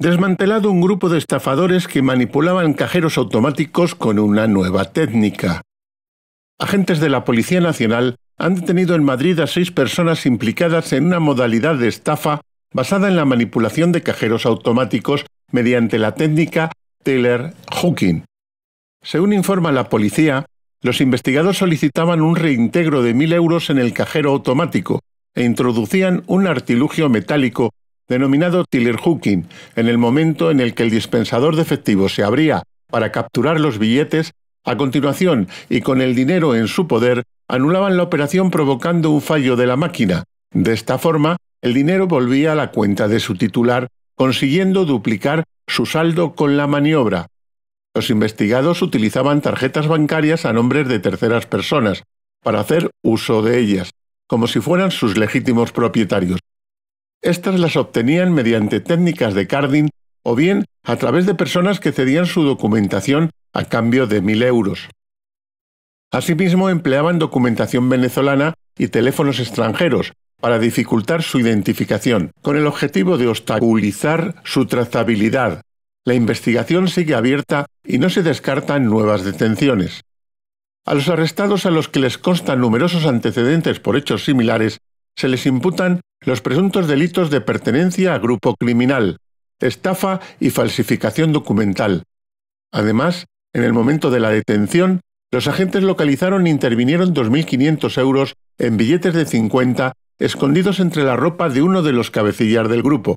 desmantelado un grupo de estafadores que manipulaban cajeros automáticos con una nueva técnica. Agentes de la Policía Nacional han detenido en Madrid a seis personas implicadas en una modalidad de estafa basada en la manipulación de cajeros automáticos mediante la técnica Taylor Hooking. Según informa la policía, los investigados solicitaban un reintegro de 1.000 euros en el cajero automático e introducían un artilugio metálico denominado tiller-hooking, en el momento en el que el dispensador de efectivo se abría para capturar los billetes, a continuación y con el dinero en su poder, anulaban la operación provocando un fallo de la máquina. De esta forma, el dinero volvía a la cuenta de su titular, consiguiendo duplicar su saldo con la maniobra. Los investigados utilizaban tarjetas bancarias a nombres de terceras personas para hacer uso de ellas, como si fueran sus legítimos propietarios, estas las obtenían mediante técnicas de carding o bien a través de personas que cedían su documentación a cambio de 1.000 euros. Asimismo, empleaban documentación venezolana y teléfonos extranjeros para dificultar su identificación, con el objetivo de obstaculizar su trazabilidad. La investigación sigue abierta y no se descartan nuevas detenciones. A los arrestados a los que les constan numerosos antecedentes por hechos similares, se les imputan los presuntos delitos de pertenencia a grupo criminal, estafa y falsificación documental. Además, en el momento de la detención, los agentes localizaron e intervinieron 2.500 euros en billetes de 50 escondidos entre la ropa de uno de los cabecillas del grupo.